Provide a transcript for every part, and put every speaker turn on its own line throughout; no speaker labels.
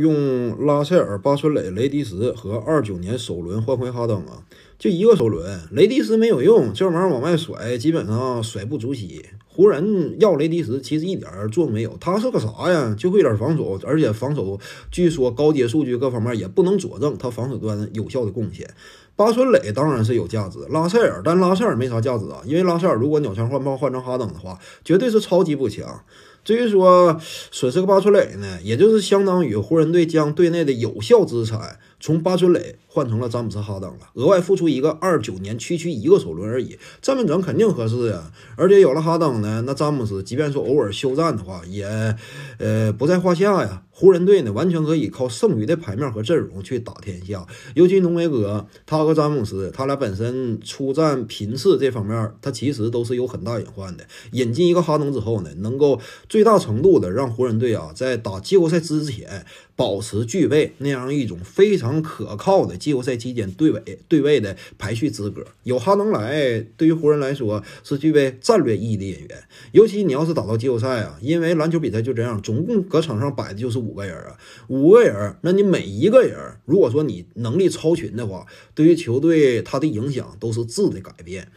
用拉塞尔、巴春磊、雷迪斯和二九年首轮换回哈登啊，就一个首轮，雷迪斯没有用，这玩意儿往外甩基本上甩不足惜。湖人要雷迪斯其实一点作用没有，他是个啥呀？就会点防守，而且防守据说高阶数据各方面也不能佐证他防守端有效的贡献。巴春磊当然是有价值，拉塞尔，但拉塞尔没啥价值啊，因为拉塞尔如果鸟枪换炮换成哈登的话，绝对是超级不强。至于说损失个巴春磊呢，也就是相当于湖人队将队内的有效资产从巴春磊。换成了詹姆斯哈登了，额外付出一个二九年，区区一个首轮而已，这么整肯定合适呀。而且有了哈登呢，那詹姆斯即便说偶尔休战的话，也呃不在话下呀。湖人队呢，完全可以靠剩余的牌面和阵容去打天下。尤其浓眉哥，他和詹姆斯，他俩本身出战频次这方面，他其实都是有很大隐患的。引进一个哈登之后呢，能够最大程度的让湖人队啊，在打季后赛之前保持具备那样一种非常可靠的。季后赛期间对位对位的排序资格，有哈能来，对于湖人来说是具备战略意义的演员。尤其你要是打到季后赛啊，因为篮球比赛就这样，总共搁场上摆的就是五个人啊，五个人，那你每一个人。如果说你能力超群的话，对于球队他的影响都是质的改变。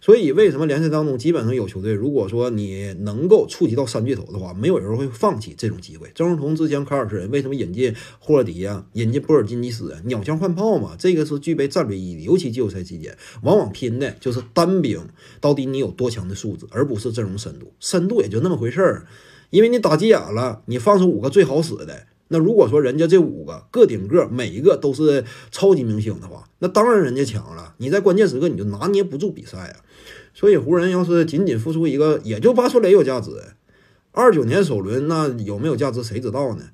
所以为什么联赛当中基本上有球队，如果说你能够触及到三巨头的话，没有人会放弃这种机会。正如同之前凯尔特人为什么引进霍尔迪呀，引进波尔津吉斯啊，鸟枪换炮嘛，这个是具备战略意义。的。尤其季后赛期间，往往拼的就是单兵到底你有多强的素质，而不是阵容深度，深度也就那么回事儿。因为你打急眼了，你放出五个最好使的。那如果说人家这五个个顶个，每一个都是超级明星的话，那当然人家强了。你在关键时刻你就拿捏不住比赛啊。所以湖人要是仅仅付出一个，也就巴图雷有价值。二九年首轮那有没有价值谁知道呢？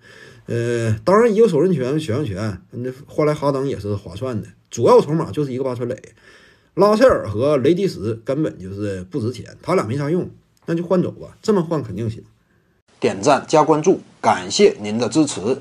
呃，当然一个首轮权选秀权，那换来哈登也是划算的。主要筹码就是一个巴图雷，拉塞尔和雷迪什根本就是不值钱，他俩没啥用，那就换走吧。这么换肯定行。点赞加关注，感谢您的支持。